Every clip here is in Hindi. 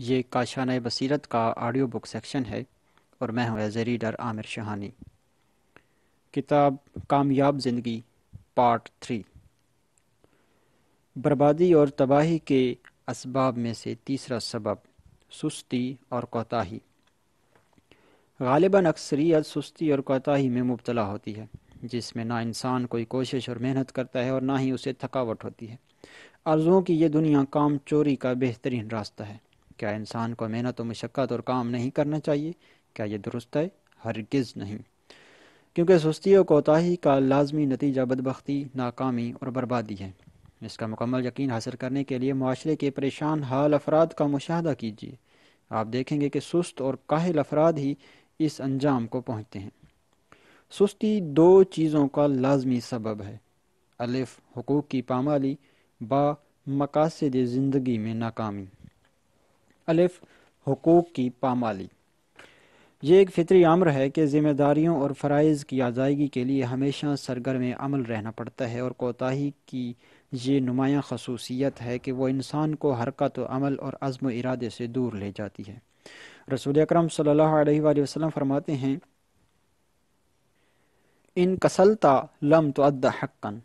ये काशान बसीरत का ऑडियो बुक सेक्शन है और मैं हूँ as a reader Aamir Shahani किताब कामयाब जिंदगी पार्ट थ्री बर्बादी और तबाही के इसबाब में से तीसरा सबब सुस्ती और कोताही गालिबा अक्सरियत सुस्ती और कोताही में मुबतला होती है जिसमें ना इंसान कोई कोशिश और मेहनत करता है और ना ही उसे थकावट होती है अर्ज़ों की यह दुनिया काम चोरी का बेहतरीन रास्ता है क्या इंसान को मेहनत और मशक्क़त और काम नहीं करना चाहिए क्या ये दुरुस्त है हरगिज़ नहीं क्योंकि सुस्ती और कोताही का लाजमी नतीजा बदबख्ती नाकामी और बर्बादी है इसका मुकम्मल यकीन हासिल करने के लिए माशरे के परेशान हाल अफराद का मुशाह कीजिए आप देखेंगे कि सुस्त और काहिल अफराद ही इस अंजाम को पहुँचते हैं सुस्ती दो चीज़ों का लाजमी सबब है अलिफ हकूक़ की पामाली बा मकासद ज़िंदगी में नाकामी अलिफ हकूक़ की पामाली ये एक फितरी अमर है कि ज़िम्मेदारियों और फ़रज़ की अदायगी के लिए हमेशा सरगर्म अमल रहना पड़ता है और कोताही की ये नुमाया खसूसियत है कि वह इंसान को हरकत अमल और अज़म इरादे से दूर ले जाती है रसूल अक्रम सल्हसम फरमाते हैं इन कसलता लम तो अद हक्कन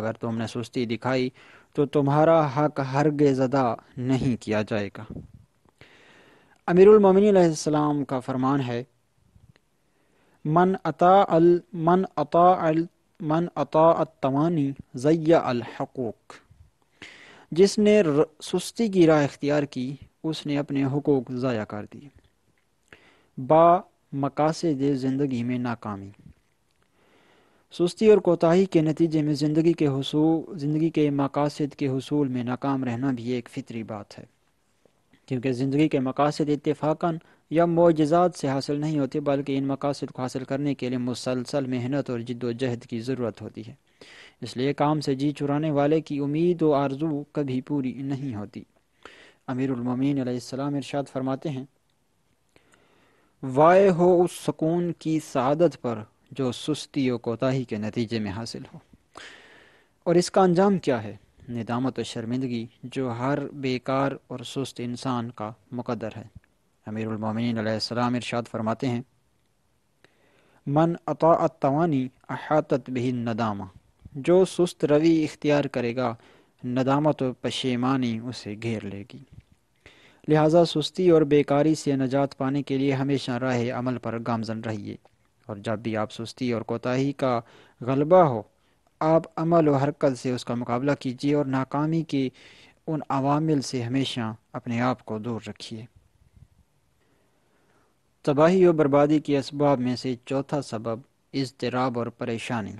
अगर तुमने सुस्ती दिखाई तो तुम्हारा हक गजदा नहीं किया जाएगा अमीरमिन का फरमान है मन अता अल मन अता अल मन अता तवानी ज़ैया अलहकूक जिसने सुस्ती की राह इख्तियार की उसने अपने हकूक ज़ाया कर दिए बा मकासद ज़िंदगी में नाकामी सुस्ती और कोताही के नतीजे में ज़िंदगी के हसूल ज़िंदगी के मकासद के हसूल में नाकाम रहना भी एक फ़ितरी बात है क्योंकि ज़िंदगी के मकासद इतफाकन या मोजात से हासिल नहीं होते बल्कि इन मकासद को हासिल करने के लिए मुसलसल मेहनत और जद्दोजहद की ज़रूरत होती है इसलिए काम से जी चुराने वाले की उम्मीद व आरजू कभी पूरी नहीं होती आसमाम इरशाद फरमाते हैं वाय हो उस सुकून की सदत पर जो सुस्ती और कोताही के नतीजे में हासिल हो और इसका अंजाम क्या है नदामत और शर्मिंदगी जो हर बेकार और सुस्त इंसान का मुकदर है अमीरमिन इरशाद फरमाते हैं मन अतावानी अहातत भी नदामा जो सुस्त रवि इख्तियार करेगा नदामत और पशेमानी उसे घेर लेगी लिहाजा सुस्ती और बेकारी से नजात पाने के लिए हमेशा राह अमल पर गामजन रहिए और जब भी आप सुस्ती और कोताही का गलबा हो आप अमल व हरकत से उसका मुकाबला कीजिए और नाकामी के उन अवामिल से हमेशा अपने आप को दूर रखिए तबाही और बर्बादी के इसबाब में से चौथा सबब इजतराब और परेशानी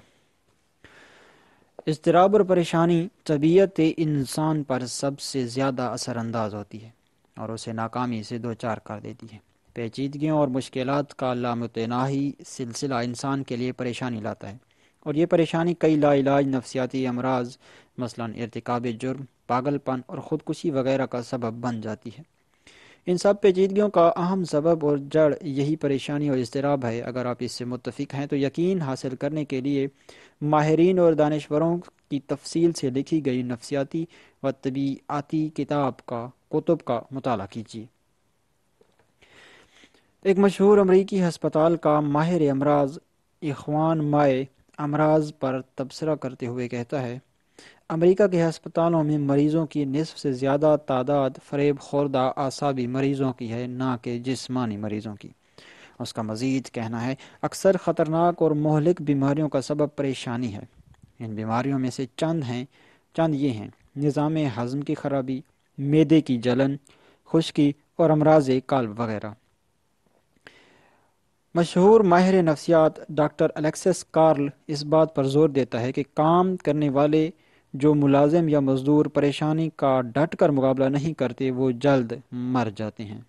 इजतराब और परेशानी तबीयत इंसान पर सबसे ज़्यादा असरानंदाज होती है और उसे नाकामी से दो चार कर देती है पेचीदगियों और मुश्किल का लामतनाही सिलसिला इंसान के लिए परेशानी लाता है और ये परेशानी कई लाइलाज नफसियाती अमराज मसलन irtikab जुर्म पागलपन और ख़ुदकुशी वगैरह का सबब बन जाती है इन सब पेचीदगियों का अहम सबब और जड़ यही परेशानी और इसतराब है अगर आप इससे मुतफिक हैं तो यकीन हासिल करने के लिए माहरीन और दानश्वरों की तफसील से लिखी गई नफसियाती व तबीआती किताब का कुतुब का मताल कीजिए एक मशहूर अमरीकी हस्पताल का माहिर अमराज इखवान माए अमराज पर तबसरा करते हुए कहता है अमेरिका के अस्पतालों में मरीज़ों की नसफ से ज़्यादा तादाद फरेब खोरदा आसाबी मरीज़ों की है ना कि जिसमानी मरीज़ों की उसका मज़ीद कहना है अक्सर ख़तरनाक और मोहलिक बीमारियों का सबब परेशानी है इन बीमारियों में से चंद हैं चंद ये हैं निज़ाम हज़म की खराबी मैदे की जलन खुश्की और अमराज काल वगैरह मशहूर माहिर नफसियात डॉक्टर अलेक्सिस कार्ल इस बात पर जोर देता है कि काम करने वाले जो मुलाजिम या मज़दूर परेशानी का डट कर मुकाबला नहीं करते वो जल्द मर जाते हैं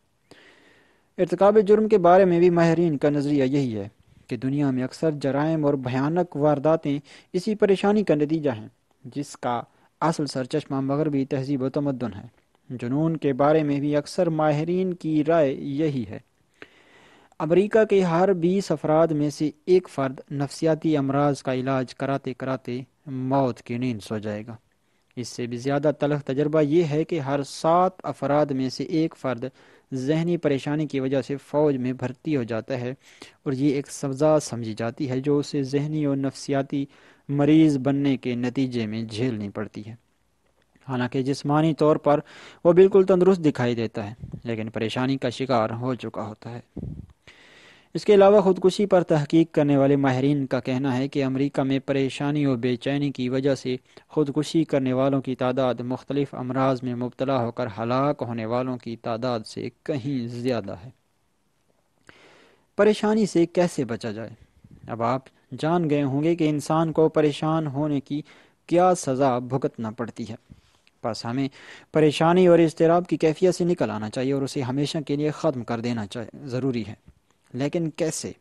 इरतकब जुर्म के बारे में भी माहरीन का नज़रिया यही है कि दुनिया में अक्सर जराइम और भयानक वारदातें इसी परेशानी का नतीजा हैं जिसका असल सरचमा मगरबी तहजीब तमदन है जुनून के बारे में भी अक्सर माहरीन की राय यही है अमरीका के हर बीस अफराद में से एक फ़र्द नफसियाती अमराज का इलाज कराते कराते मौत की नींद सो जाएगा इससे भी ज़्यादा तलख तजर्बा ये है कि हर सात अफराद में से एक फ़र्द जहनी परेशानी की वजह से फ़ौज में भर्ती हो जाता है और ये एक सब्जा समझी जाती है जो उसे जहनी और नफसियाती मरीज़ बनने के नतीजे में झेलनी पड़ती है हालांकि जिस्मानी तौर पर वो बिल्कुल तंदुरुस्त दिखाई देता है लेकिन परेशानी का शिकार हो चुका होता है इसके अलावा खुदकुशी पर तहकीक करने वाले माहरीन का कहना है कि अमरीका में परेशानी और बेचैनी की वजह से खुदकुशी करने वालों की तादाद मुख्तलिफ अमराज में मुबतला होकर हलाक होने वालों की तादाद से कहीं ज़्यादा है परेशानी से कैसे बचा जाए अब आप जान गए होंगे कि इंसान को परेशान होने की क्या सज़ा भुगतना पड़ती है बस हमें परेशानी और इजतराब की कैफियत से निकल आना चाहिए और उसे हमेशा के लिए ख़त्म कर देना चाहिए ज़रूरी है लेकिन कैसे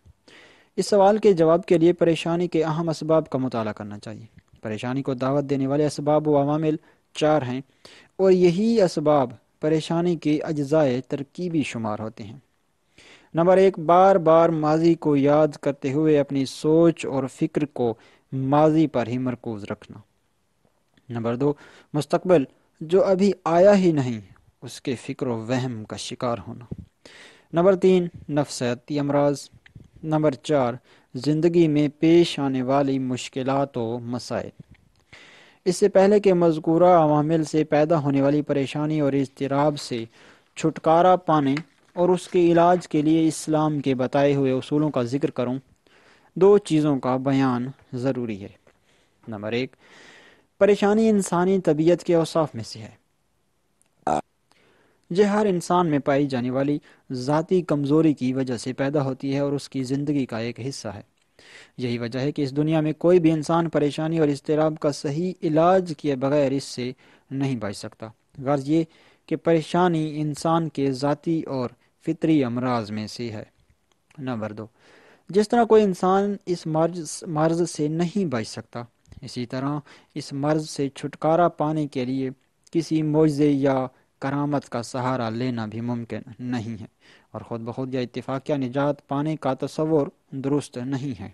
इस सवाल के जवाब के लिए परेशानी के अहम इसबाब का मताल करना चाहिए परेशानी को दावत देने वाले इसबाब वामिल चार हैं और यही इसबाब परेशानी के अज्जाए तरकीबी शुमार होते हैं नंबर एक बार बार माजी को याद करते हुए अपनी सोच और फिक्र को माजी पर ही मरकूज़ रखना नंबर दो मुस्तबल जो अभी आया ही नहीं उसके फ़िक्र वहम का शिकार होना नंबर तीन नफसयाती अमराज नंबर चार ज़िंदगी में पेश आने वाली मुश्किल व मसाइल इससे पहले के मजकूरा अवामिल से पैदा होने वाली परेशानी और इजतराब से छुटकारा पाने और उसके इलाज के लिए इस्लाम के बताए हुए असूलों का जिक्र करूँ दो चीज़ों का बयान ज़रूरी है नंबर एक परेशानी इंसानी तबीयत के अवसाफ में से है यह हर इंसान में पाई जाने वाली ज़ाती कमज़ोरी की वजह से पैदा होती है और उसकी ज़िंदगी का एक हिस्सा है यही वजह है कि इस दुनिया में कोई भी इंसान परेशानी और इसतराब का सही इलाज किए बगैर इससे नहीं बच सकता गर्ज ये कि परेशानी इंसान के ज़ाती और फितरी अमराज में से है नंबर दो जिस तरह कोई इंसान इस मर्ज मर्ज से नहीं बच सकता इसी तरह इस मर्ज से छुटकारा पाने के लिए किसी मोजे या करामत का सहारा लेना भी मुमकिन नहीं है और ख़ुद ब खुद यह इतफ़ाक़ या निजात पाने का तस्वर दुरुस्त नहीं है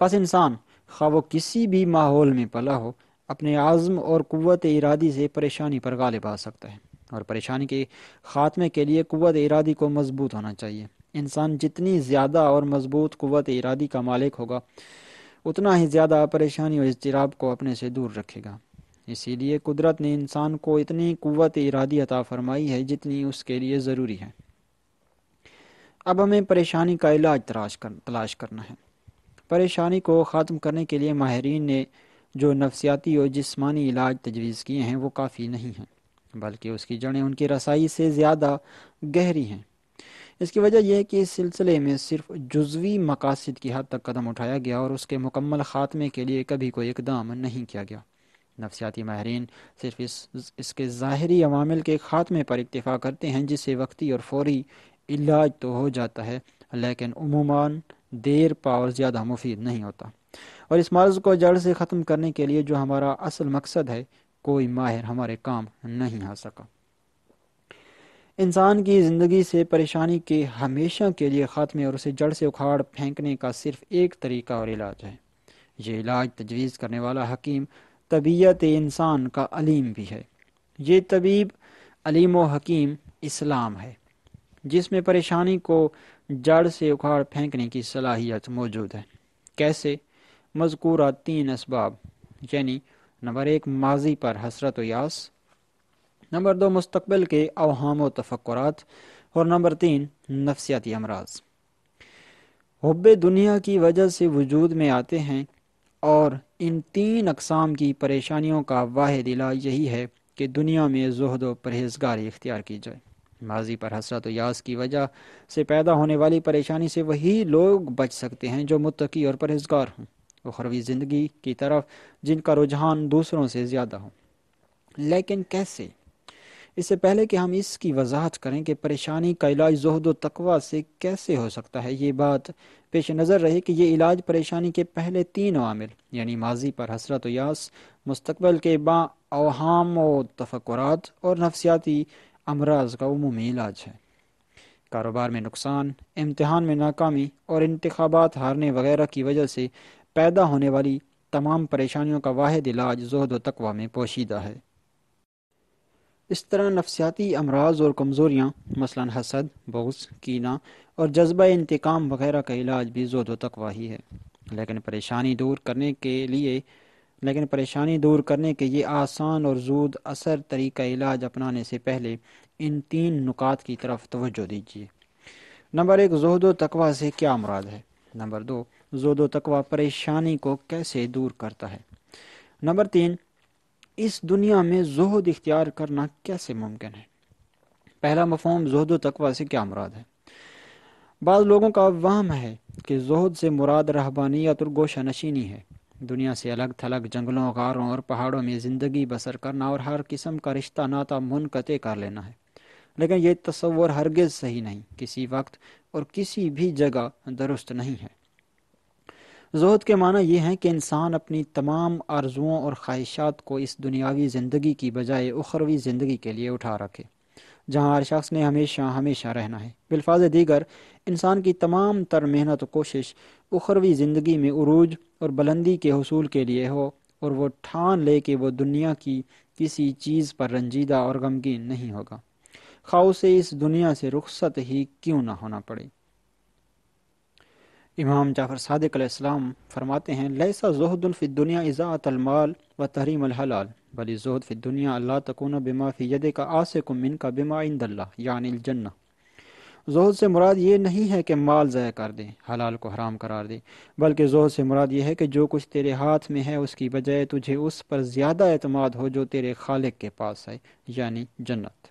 बस इंसान खा वो किसी भी माहौल में पला हो अपने आज़म और क़वत इरादी से परेशानी पर गालिब आ सकता है और परेशानी के ख़ात्मे के लिए क़वत इरादी को मजबूत होना चाहिए इंसान जितनी ज़्यादा और मजबूत क़वत इरादी का मालिक होगा उतना ही ज़्यादा परेशानी और इजतराब को अपने से दूर रखेगा इसीलिए कुदरत ने इंसान को इतनी कुत इरादी अता फरमाई है जितनी उसके लिए ज़रूरी है अब हमें परेशानी का इलाज तलाश कर तलाश करना है परेशानी को ख़त्म करने के लिए माहरीन ने जो नफसियाती और जिसमानी इलाज तजवीज़ किए हैं वो काफ़ी नहीं हैं बल्कि उसकी जड़ें उनकी रसाई से ज़्यादा गहरी हैं इसकी वजह यह है कि इस सिलसिले में सिर्फ जुजवी मकासद की हद तक कदम उठाया गया और उसके मुकम्मल ख़ात्मे के लिए कभी कोई इकदाम नहीं किया गया नफसियाती माहरीन सिर्फ इस इसके ज़ाहरी अवामिल के ख़ात्मे पर इतफ़ा करते हैं जिससे वक्ती और फौरी इलाज तो हो जाता है लेकिन उमूमा देर पा और ज़्यादा मुफीद नहीं होता और इस मर्ज़ को जड़ से ख़त्म करने के लिए जो हमारा असल मकसद है कोई माहिर हमारे काम नहीं आ सका इंसान की ज़िंदगी से परेशानी के हमेशा के लिए ख़ात्मे और उसे जड़ से उखाड़ फेंकने का सिर्फ एक तरीका और इलाज है ये इलाज तजवीज़ करने वाला हकीम तबीयत इंसान का अलीम भी है ये तबीब अलीम व हकीम इस्लाम है जिसमें परेशानी को जड़ से उखाड़ फेंकने की सलाहियत मौजूद है कैसे मजकूरा तीन इसबाब यानी नंबर एक माजी पर हसरत यास नंबर दो मुस्तबिल के अवहम व तफक्रात और नंबर तीन नफसियाती अमराज हब दुनिया की वजह से वजूद में आते हैं और इन तीन अकसाम की परेशानियों का वाद इलाज यही है कि दुनिया में जहद व परहेजगारी इख्तियार की जाए माजी पर हसरत यास की वजह से पैदा होने वाली परेशानी से वही लोग बच सकते हैं जो मुतकी और परहेजगार हों उखरवी ज़िंदगी की तरफ जिनका रुझान दूसरों से ज़्यादा हो लेकिन कैसे इससे पहले कि हम इसकी वजाहत करें कि परेशानी का इलाज जहद तकवा से कैसे हो सकता है ये बात पेश नज़र रहे कि ये इलाज परेशानी के पहले तीन अवामिल यानी माजी पर हसरत यास मुस्तबल के बाहम व तफक्रात और नफसियाती अमराज का अमूमी इलाज है कारोबार में नुकसान इम्तहान में नाकामी और इंतबात हारने वगैरह की वजह से पैदा होने वाली तमाम परेशानियों का वाद इलाज जहद तकवा में पोशीदा है इस तरह नफसियाती अमराज और कमज़ोरियाँ मसला हसद बोस कीना और जज्बा इंतकाम वगैरह का इलाज भी जोदो तकवा ही है लेकिन परेशानी दूर करने के लिए लेकिन परेशानी दूर करने के ये आसान और जूद असर तरीका इलाज अपनाने से पहले इन तीन नुकात की तरफ तोज्जो दीजिए नंबर एक जोहद तकवा से क्या मुराद है नंबर दो जोहद तकवा परेशानी को कैसे दूर करता है नंबर तीन इस दुनिया में जहद इख्तियार करना कैसे मुमकिन है पहला मफहम जहद तकवा से क्या मुराद है बाद लोगों का वाहम है कि जहद से मुराद रहबानी या तुरगोशा नशीनी है दुनिया से अलग थलग जंगलों गारों और पहाड़ों में ज़िंदगी बसर करना और हर किस्म का रिश्ता नाता मुनकत कर लेना है लेकिन यह तस्वर हरगज़ सही नहीं किसी वक्त और किसी भी जगह दुरुस्त नहीं है जहद के माना यह है कि इंसान अपनी तमाम आर्जुओं और ख्वाहिशात को इस दुनियावी ज़िंदगी की बजाय उखरवी ज़िंदगी के लिए उठा रखे जहाँ हर शख्स ने हमेशा हमेशा रहना है बिलफाज दीगर इंसान की तमाम तर मेहनत कोशिश उखरवी ज़िंदगी में उरूज और बुलंदी के हसूल के लिए हो और वो ठान ले कि वह दुनिया की किसी चीज़ पर रंजीदा और गमगीन नहीं होगा खाओ से इस दुनिया से रुख्सत ही क्यों ना होना पड़े इमाम जाफ़र सदक फरमाते हैं लैसा इज़ात अलमाल व तहरीम हलाल भली जहद दुनिया अल्लाह तकुन बिमा फ़ीद का आसिकुम मिन का बिमा दल्ला यानी जन्ना जहद से मुराद ये नहीं है कि माल ज़ाय कर दें हलाल को हराम करार दें बल्कि जहद से मुराद ये है कि जो कुछ तेरे हाथ में है उसकी बजाय तुझे उस पर ज़्यादा अतमाद हो जो तेरे खालिक के पास है यानी जन्नत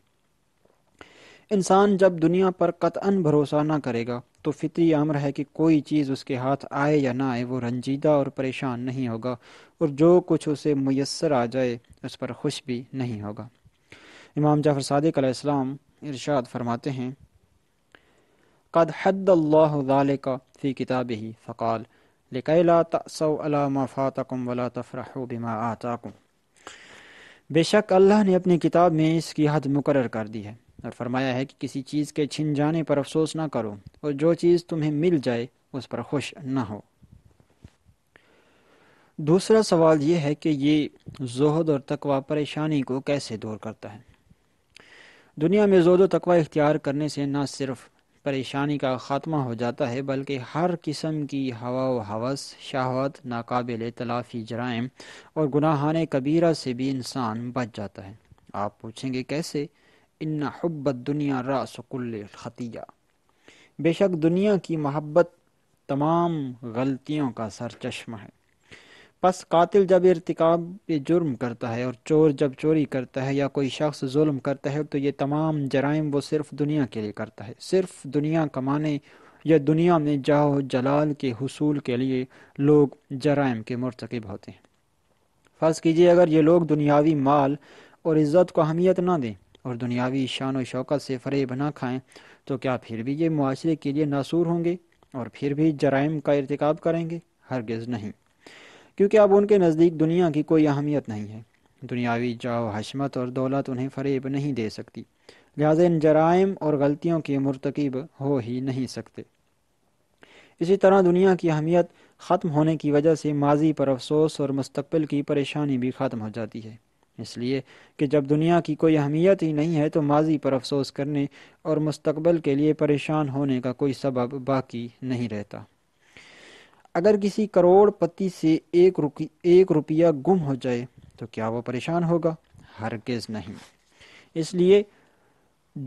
इंसान जब दुनिया पर कतअन भरोसा ना करेगा तो फितरी आमर है कि कोई चीज़ उसके हाथ आए या ना आए वो रंजीदा और परेशान नहीं होगा और जो कुछ उसे मैसर आ जाए उस पर खुश भी नहीं होगा इमाम जाफ़र सदक आसमाम इरशाद फरमाते हैं कद हद का फ़ी किताब ही फ़काल बेशक अल्लाह ने अपनी किताब में इसकी हद मुकर कर दी है और फरमाया है कि किसी चीज़ के छिन जाने पर अफसोस ना करो और जो चीज़ तुम्हें मिल जाए उस पर खुश ना हो दूसरा सवाल ये है कि ये जोहद और तकवा परेशानी को कैसे दूर करता है दुनिया में जोद तकवा इख्तियार करने से ना सिर्फ परेशानी का ख़ात्मा हो जाता है बल्कि हर किस्म की हवा व हवस शाहवत नाकबिल तलाफ़ी जराइम और गुनाहान कबीरा से भी इंसान बच जाता है आप पूछेंगे कैसे इन्ना हब्बत दुनिया रास खतिया बेशक दुनिया की मोहब्बत तमाम गलतियों का चश्मा है बस कातिल जब इरतिकाब पे जुर्म करता है और चोर जब चोरी करता है या कोई शख्स जुल्म करता है तो ये तमाम जराइम वो सिर्फ दुनिया के लिए करता है सिर्फ दुनिया कमाने या दुनिया में जाओ जलाल के हसूल के लिए लोग जराइम के मरतकब होते हैं फ़र्ज़ कीजिए अगर ये लोग दुनियावी माल और इज़्ज़त को अहमियत ना दें और दुनियावी शान और शौकत से फरेब ना खाएं तो क्या फिर भी ये माशरे के लिए नासूर होंगे और फिर भी जराइम का इरतकब करेंगे हरगज़ नहीं क्योंकि अब उनके नज़दीक दुनिया की कोई अहमियत नहीं है दुनियावी जाओ हशमत और दौलत उन्हें फरेब नहीं दे सकती लिहाजा इन जराइम और गलतियों के मरतकब हो ही नहीं सकते इसी तरह दुनिया की अहमियत ख़त्म होने की वजह से माजी पर अफसोस और मुस्तबिल की परेशानी भी ख़त्म हो जाती है इसलिए कि जब दुनिया की कोई अहमियत ही नहीं है तो माजी पर अफसोस करने और मुस्तबल के लिए परेशान होने का कोई सबब बाकी नहीं रहता अगर किसी करोड़ पति से एक रुकी एक रुपया गुम हो जाए तो क्या वो परेशान होगा हरगज नहीं इसलिए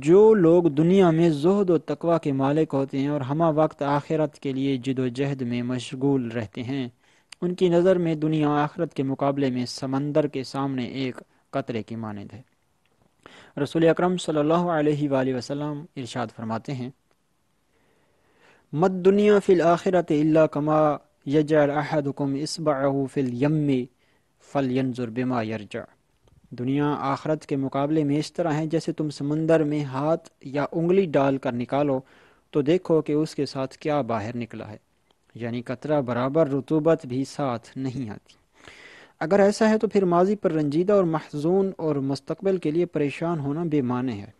जो लोग दुनिया में जहद व तकवा के मालिक होते हैं और हम वक्त आखिरत के लिए जिदोजहद में मशगूल रहते हैं उनकी नज़र में दुनिया आखरत के मुकाबले में समंदर के सामने एक कतरे की मानद है रसूल अक्रम वसल्लम इरशाद फरमाते हैं मत दुनिया फ़िल आखिरत कमा यजुम इस हुकुम फ़िल फ़ल यंजुर बिमा यरजा दुनिया आखरत के मुकाबले में इस तरह है जैसे तुम समंदर में हाथ या उंगली डाल कर निकालो तो देखो कि उसके साथ क्या बाहर निकला है यानी कतरा बराबर रुतुबत भी साथ नहीं आती अगर ऐसा है तो फिर माजी पर रंजीदा और महजून और मुस्तबिल के लिए परेशान होना बेमाने है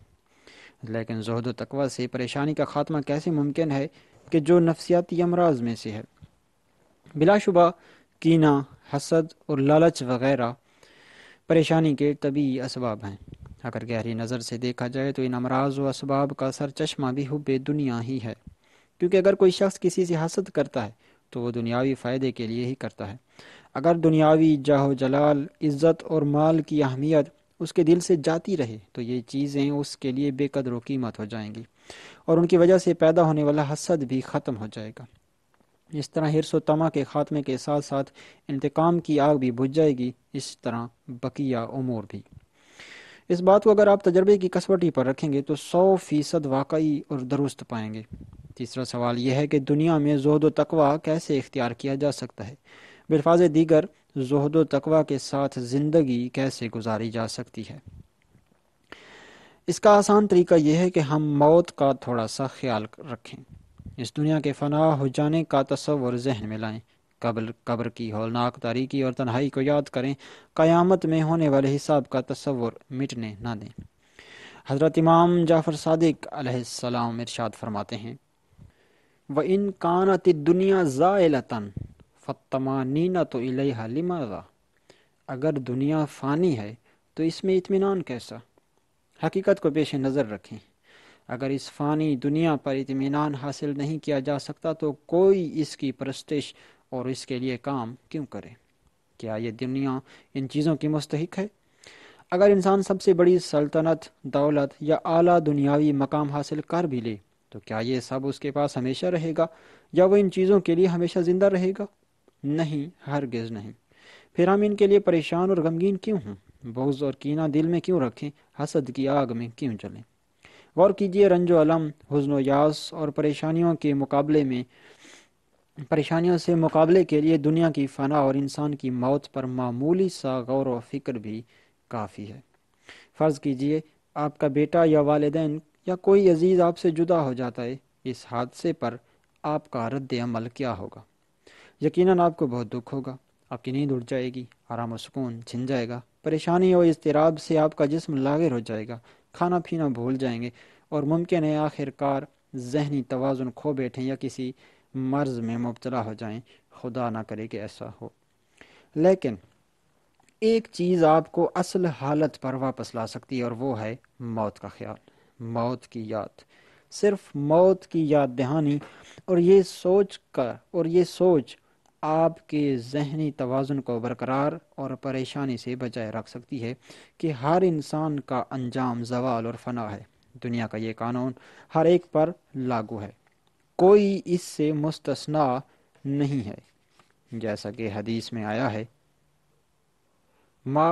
लेकिन जहद तकवा से परेशानी का खात्मा कैसे मुमकिन है कि जो नफसियाती अमराज में से है बिलाशुबा कीना हसद और लालच वगैरह परेशानी के तभी इसबाब हैं अगर गहरी नज़र से देखा जाए तो इन अमराज व इसबाब का चश्मा भी हुब दुनिया ही है क्योंकि अगर कोई शख्स किसी से हसद करता है तो वो दुनियावी फ़ायदे के लिए ही करता है अगर दुनियावी जाह जलाल इज़्ज़त और माल की अहमियत उसके दिल से जाती रहे तो ये चीज़ें उसके लिए बेकदर कीमत हो जाएंगी और उनकी वजह से पैदा होने वाला हसद भी ख़त्म हो जाएगा इस तरह हिरस तमा के ख़ात्मे के साथ साथ इंतकाम की आग भी बुझ जाएगी इस तरह बकिया उमूर भी इस बात को अगर आप तजर्बे की कसवटी पर रखेंगे तो सौ फीसद वाकई और दुरुस्त पाएंगे तीसरा सवाल यह है कि दुनिया में जहद तकवा कैसे इख्तियार किया जा सकता है बिलफाज दीगर जहद तकवा के साथ ज़िंदगी कैसे गुजारी जा सकती है इसका आसान तरीका यह है कि हम मौत का थोड़ा सा ख्याल रखें इस दुनिया के फना हो जाने का तस्वर जहन में लाएं कब्र कब्र की होलनाक तारीकी और तन्हाई को याद करें क़यामत में होने वाले हिसाब का तस्वुर मिटने ना दें हज़रत इमाम जाफ़र सदक अलैहिस्सलाम इरशाद फरमाते हैं व इन कानत दुनिया ज़ायलतन फ़तमा नीना तो इलहा अगर दुनिया फ़ानी है तो इसमें इतमान कैसा हकीकत को पेश नज़र रखें अगर इस फ़ानी दुनिया पर इतमान हासिल नहीं किया जा सकता तो कोई इसकी परस्तिश और इसके लिए काम क्यों करें क्या ये दुनिया इन चीज़ों की मुस्तक है अगर इंसान सबसे बड़ी सल्तनत दौलत या आला दुनियावी मकाम हासिल कर भी ले तो क्या ये सब उसके पास हमेशा रहेगा या वो इन चीज़ों के लिए हमेशा ज़िंदा रहेगा नहीं हरगिज़ नहीं फिर हम इनके लिए परेशान और गमगीन क्यों हों बोझ और कीना दिल में क्यों रखें हसद की आग में क्यों चलें गौर कीजिए रंजो अलम हजन यास और परेशानियों के मुकाबले में परेशानियों से मुकाबले के लिए दुनिया की फ़ना और इंसान की मौत पर मामूली सा गौर व फिक्र भी काफ़ी है फ़र्ज़ कीजिए आपका बेटा या वालदेन या कोई अजीज़ आपसे जुदा हो जाता है इस हादसे पर आपका रद्द अमल क्या होगा यकीन आपको बहुत दुख होगा आपकी नींद उड़ जाएगी आराम और सुकून छिन जाएगा परेशानी और इसतराब से आपका जिसम लागर हो जाएगा खाना पीना भूल जाएंगे और मुमकिन है आखिरकार जहनी तोज़ुन खो बैठें या किसी मर्ज़ में मुबतला हो जाएं खुदा ना करे कि ऐसा हो लेकिन एक चीज़ आपको असल हालत पर वापस ला सकती है और वो है मौत का ख्याल मौत की याद सिर्फ मौत की याद दहानी और ये सोच का और ये सोच आपके जहनी तोज़ुन को बरकरार और परेशानी से बचाए रख सकती है कि हर इंसान का अंजाम जवाल और फना है दुनिया का ये कानून हर एक पर लागू है कोई इससे मुस्तना नहीं है जैसा कि हदीस में आया है मा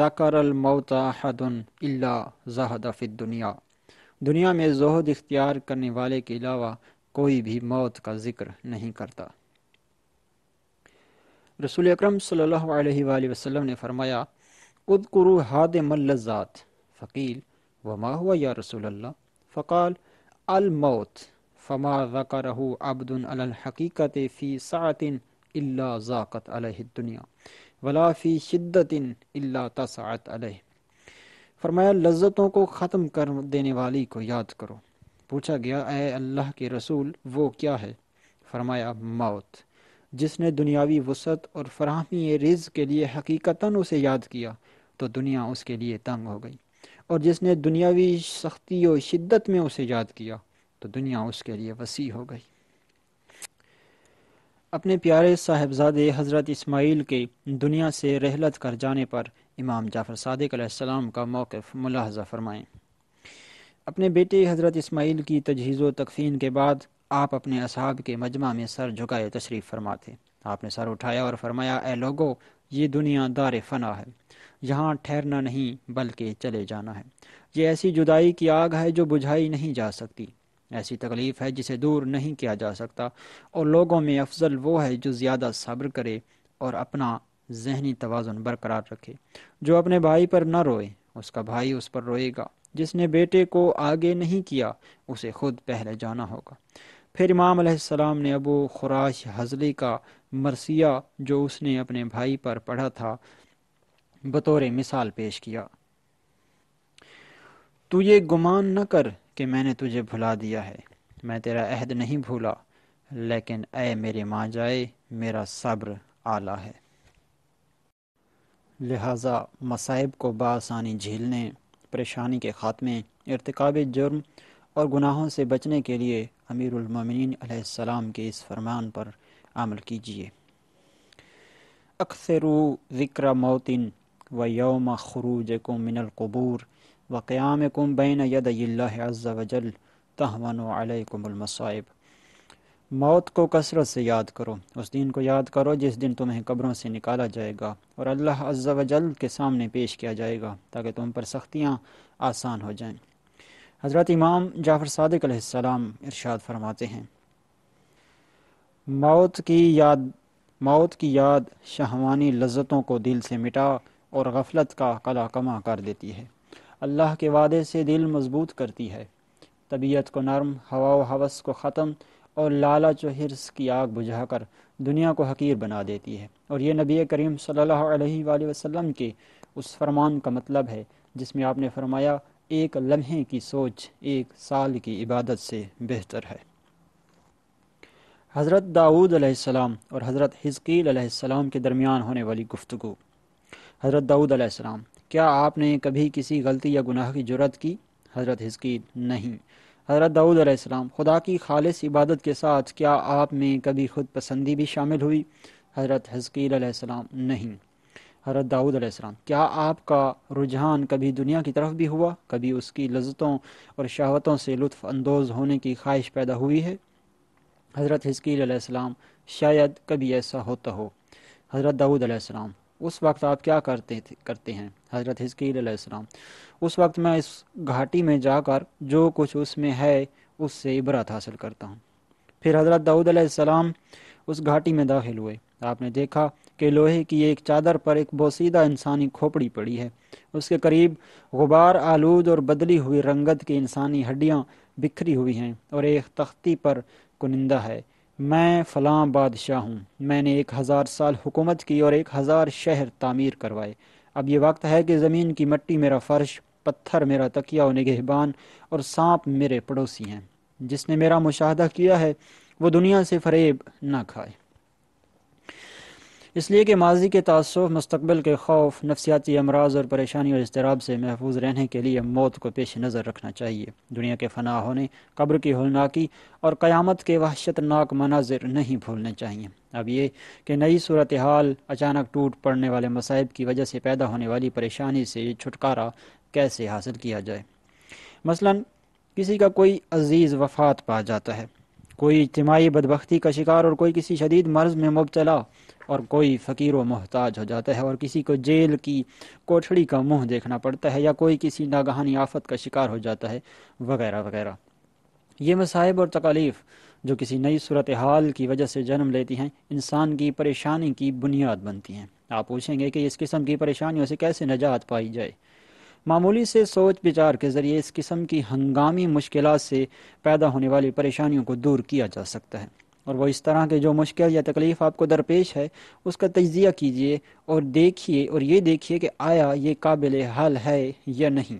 ज़कर जहदफ़ दुनिया दुनिया में जहद इख्तियार करने वाले के अलावा कोई भी मौत का ज़िक्र नहीं करता रसूल अक्रम वसल्लम ने फरमाया उद कुरु हाद मल्लज़ात फ़कील व माह हुआ या रसूल फ़काल अलमौत फ़मा ज़करहू अब्दन हकीकत फ़ी सातिन अल्ला ज़ाक़त अलहदुनिया वला फ़ी शिद्दतिन अल्ला तसात अलह फरमाया लज्जतों को ख़त्म कर देने वाली को याद करो पूछा गया ए अल्लाह के रसूल वो क्या है फरमाया मौत जिसने दुनियावी वसत और फरहमी रिज के लिए हकीकता उसे याद किया तो दुनिया उसके लिए तंग हो गई और जिसने दुनियावी सख्ती और शिद्दत में उसे याद किया तो दुनिया उसके लिए वसी हो गई अपने प्यारे साहेबजादे हज़रत इस्माइल के दुनिया से रहलत कर जाने पर इमाम जाफ़र सदक का मौक़ मुलाहजा फरमाएँ अपने बेटे हज़रत इस्माइल की तजहीज़ व तकफीन के बाद आप अपने असहाब के मजमा में सर झुकाए तशरीफ़ फरमाते आपने सर उठाया और फरमाया ए लोगो ये दुनिया दार फना है यहाँ ठहरना नहीं बल्कि चले जाना है ये ऐसी जुदाई की आग है जो बुझाई नहीं जा सकती ऐसी तकलीफ़ है जिसे दूर नहीं किया जा सकता और लोगों में अफजल वो है जो ज़्यादा सब्र करे और अपना जहनी तोज़ुन बरकरार रखे जो अपने भाई पर न रोए उसका भाई उस पर रोएगा जिसने बेटे को आगे नहीं किया उसे खुद पहले जाना होगा फिर इमाम अलैहिस्सलाम ने अबू खुराश हजली का मरसिया जो उसने अपने भाई पर पढ़ा था बतौर मिसाल पेश किया तू ये गुमान न कर कि मैंने तुझे भुला दिया है मैं तेरा अहद नहीं भूला लेकिन ए मेरे माँ जाए मेरा सब्र आला है लिहाजा मसाइब को बासानी झेलने परेशानी के ख़ात्मे इरतकब जुर्म और गुनाहों से बचने के लिए अमीरमिन के इस फरमान पर अमल कीजिए अक्सर ज़िक्र मौतिन व योम खरूज को मिनलकबूर वक़्याम कुम बैन यद अज़ वजल तहमनमसाइब मौत को कसरत से याद करो उस दिन को याद करो जिस दिन तुम्हें कब्रों से निकाला जाएगा और अल्लाह अज्जा वजल के सामने पेश किया जाएगा ताकि तुम पर सख्तियाँ आसान हो जाएँ हज़रत इमाम जाफ़र सदकाम इरशाद फरमाते हैं मौत की याद मौत की याद शहवानी लज्जतों को दिल से मिटा और गफलत का कला कमा कर देती है अल्लाह के वादे से दिल मजबूत करती है तबीयत को नरम हवा हवस को ख़त्म और लालच व हिरस की आग बुझाकर दुनिया को हकीर बना देती है और ये नबी करीम सल्लल्लाहु अलैहि वसल्लम के उस फरमान का मतलब है जिसमें आपने फरमाया एक लम्हे की सोच एक साल की इबादत से बेहतर है हज़रत दाऊद अलैहिस्सलाम और हज़रत हिजकील अलैहिस्सलाम के दरमियान होने वाली गुफ्तु हज़रत दाऊद अलैहिस्सलाम क्या आपने कभी किसी गलती या गुनाह की जरूरत की हज़रत हिस्की नहीं हज़रत दाऊद आसमाम खुदा की खालिश इबादत के साथ क्या आप में कभी खुद पसंदी भी शामिल हुई हज़रत हज़कीलम नहीं हज़रत दाऊद आसमाम क्या आपका रुझान कभी दुनिया की तरफ भी हुआ कभी उसकी लजतों और शहवतों से लुफानंदोज़ होने की ख्वाहिश पैदा हुई है हज़रत हजकील शायद कभी ऐसा होता हो हज़रत दाऊद आसमाम उस वक्त आप क्या करते थे करते हैं हज़रत हिस्कीम उस वक्त मैं इस घाटी में जाकर जो कुछ उसमें है उससे इबरत हासिल करता हूँ फिर हज़रत दाऊद उस घाटी में दाखिल हुए आपने देखा कि लोहे की एक चादर पर एक बोसीदा इंसानी खोपड़ी पड़ी है उसके करीब गुबार आलूद और बदली हुई रंगत की इंसानी हड्डियाँ बिखरी हुई हैं और एक तख्ती पर कुनिंदा है मैं फलां बादशाह हूँ मैंने एक हज़ार साल हुकूमत की और एक हज़ार शहर तामीर करवाए अब ये वक्त है कि ज़मीन की मट्टी मेरा फ़र्श पत्थर मेरा तकिया और निगहबान और सांप मेरे पड़ोसी हैं जिसने मेरा मुशाह किया है वो दुनिया से फरेब ना खाए इसलिए कि माजी के तसुफ़ मुस्तबिल के खौफ नफसियाती अमराज और परेशानी और इसतराब से महफूज रहने के लिए मौत को पेश नज़र रखना चाहिए दुनिया के फना होने कब्र की हलनाकी और क़्यामत के वहशतनाक मनाजिर नहीं भूलने चाहिए अब ये कि नई सूरत हाल अचानक टूट पड़ने वाले मसाइब की वजह से पैदा होने वाली परेशानी से छुटकारा कैसे हासिल किया जाए मसला किसी का कोई अजीज़ वफात पा जाता है कोई इजमाही बदबख्ती का शिकार और कोई किसी शदीद मर्ज़ में मुबतला और कोई फ़कीर व मोहताज हो जाता है और किसी को जेल की कोठड़ी का मुंह देखना पड़ता है या कोई किसी नागहानी आफत का शिकार हो जाता है वगैरह वगैरह ये मसाहब और तकालीफ़ जो किसी नई सूरत हाल की वजह से जन्म लेती हैं इंसान की परेशानी की बुनियाद बनती हैं आप पूछेंगे कि इस किस्म की परेशानियों से कैसे नजात पाई जाए मामूली से सोच विचार के ज़रिए इस किस्म की हंगामी मुश्किल से पैदा होने वाली परेशानियों को दूर किया जा सकता है और वह इस तरह के जो मुश्किल या तकलीफ़ आपको दरपेश है उसका तजिया कीजिए और देखिए और ये देखिए कि आया ये काबिल हल है या नहीं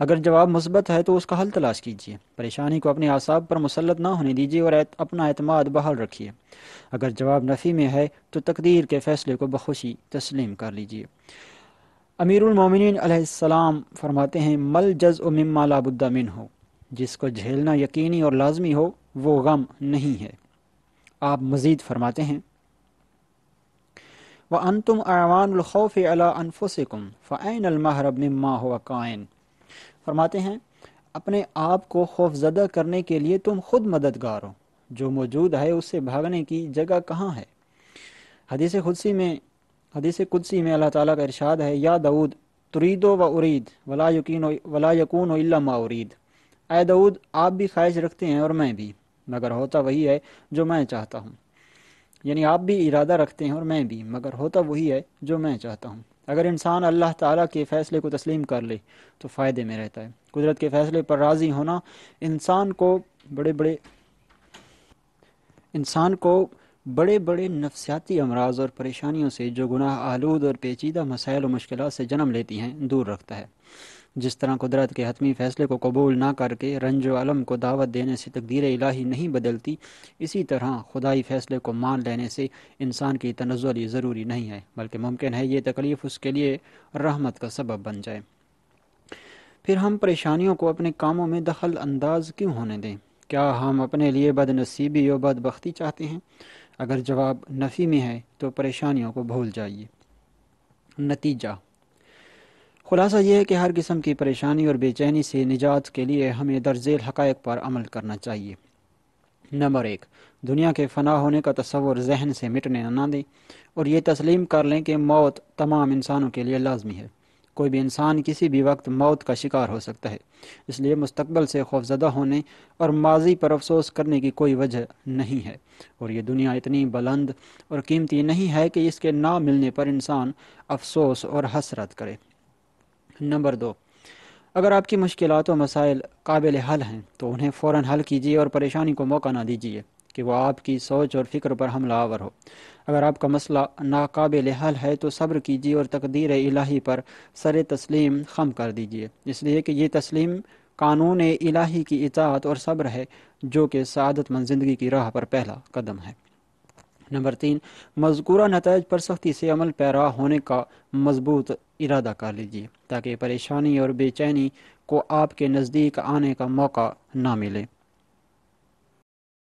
अगर जवाब मुस्बत है तो उसका हल तलाश कीजिए परेशानी को अपने आसाब पर मुसलत ना होने दीजिए और अपना अतमाद बहाल रखिए अगर जवाब नफ़ी में है तो तकदीर के फ़ैसले को बखुशी तस्लीम कर लीजिए अमीरमिन फरमाते हैं मल जज़ उम्मा लाबुद्दा मिन हो जिसको झेलना यकीनी और लाजमी हो वो गम नहीं है आप मज़ीद फरमाते हैं व अन तुम अवानखौफ़ अलाफुसकुम फ़ैनमाहरब माँ हो कायन फरमाते हैं अपने आप को खौफजदा करने के लिए तुम खुद मददगार हो जो मौजूद है उससे भागने की जगह कहाँ है हदीस खुदसी में हदीस कुदसी में अल्लाह ताला का इरशाद है या दाऊद तुरीदो व उरीद वला यकीन वला यकून इल्ला मा उरीद ऐ दाऊद आप भी ख्वाहिश रखते हैं और मैं भी मगर होता वही है जो मैं चाहता हूँ यानी आप भी इरादा रखते हैं और मैं भी मगर होता वही है जो मैं चाहता हूँ अगर इंसान अल्लाह ताला के फ़ैसले को तस्लीम कर ले तो फ़ायदे में रहता है कुदरत के फ़ैसले पर राज़ी होना इंसान को बड़े बड़े इंसान को बड़े बड़े नफसियाती अमराज और परेशानियों से जो गुनाह आलूद और पेचीदा मसाइल और मुश्किल से जन्म लेती हैं दूर रखता है जिस तरह कुदरत के हतमी फैसले को कबूल ना करके रंज आलम को दावत देने से तकदीर इलाही नहीं बदलती इसी तरह खुदाई फैसले को मान लेने से इंसान की तनजली ज़रूरी नहीं है बल्कि मुमकिन है ये तकलीफ़ उसके लिए रहमत का सबब बन जाए फिर हम परेशानियों को अपने कामों में दखल अंदाज क्यों होने दें क्या हम अपने लिए बदनसीबी और बदबख्ती चाहते हैं अगर जवाब नफ़ी में है तो परेशानियों को भूल जाइए नतीजा खुलासा यह है कि हर किस्म की परेशानी और बेचैनी से निजात के लिए हमें दर्जेल हक़ पर अमल करना चाहिए नंबर एक दुनिया के फना होने का तस्वर जहन से मिटने ना दें और ये तस्लीम कर लें कि मौत तमाम इंसानों के लिए लाजमी है कोई भी इंसान किसी भी वक्त मौत का शिकार हो सकता है इसलिए मुस्तबल से खौफजदा होने और माजी पर अफसोस करने की कोई वजह नहीं है और ये दुनिया इतनी बुलंद और कीमती नहीं है कि इसके ना मिलने पर इंसान अफसोस और हसरत करे नंबर दो अगर आपकी मुश्किल व मसाइल काबिल हल हैं तो उन्हें फ़ौर हल कीजिए और परेशानी को मौका ना दीजिए कि वह आपकी सोच और फ़िक्र पर हमला आवर हो अगर आपका मसला नाकबिल हल है तो सब्र कीजिए और तकदीर इलाही पर सर तस्लीम खम कर दीजिए इसलिए कि ये तस्लीम कानून इलाही की इजात और सब्र है जो कि सदतमंद ज़िंदगी की राह पर पहला कदम है नंबर तीन मजकूरा नतज पर सख्ती से अमल पैरा होने का मजबूत इरादा कर लीजिए ताकि परेशानी और बेचैनी को आपके नज़दीक आने का मौका ना मिले